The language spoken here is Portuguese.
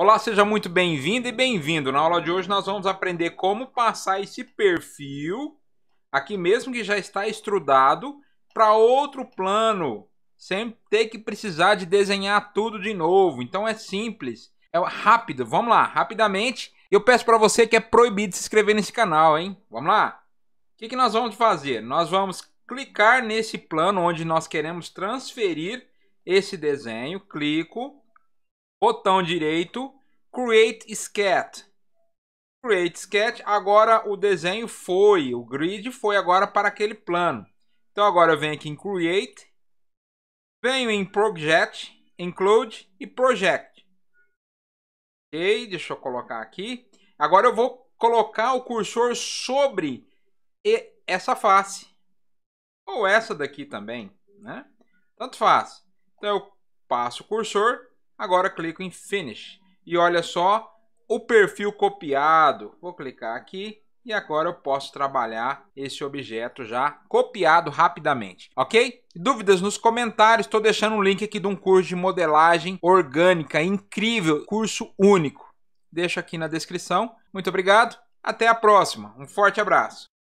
Olá, seja muito bem-vindo e bem-vindo. Na aula de hoje nós vamos aprender como passar esse perfil, aqui mesmo que já está estudado, para outro plano, sem ter que precisar de desenhar tudo de novo. Então é simples, é rápido. Vamos lá, rapidamente. Eu peço para você que é proibido se inscrever nesse canal, hein? Vamos lá. O que, que nós vamos fazer? Nós vamos clicar nesse plano onde nós queremos transferir esse desenho. Clico botão direito, Create Sketch. Create Sketch, agora o desenho foi, o grid foi agora para aquele plano. Então agora eu venho aqui em Create, venho em Project, Include e Project. Ok, deixa eu colocar aqui. Agora eu vou colocar o cursor sobre essa face. Ou essa daqui também, né? Tanto faz. Então eu passo o cursor Agora clico em Finish. E olha só o perfil copiado. Vou clicar aqui e agora eu posso trabalhar esse objeto já copiado rapidamente, ok? Dúvidas nos comentários, estou deixando um link aqui de um curso de modelagem orgânica incrível, curso único. Deixo aqui na descrição. Muito obrigado, até a próxima, um forte abraço.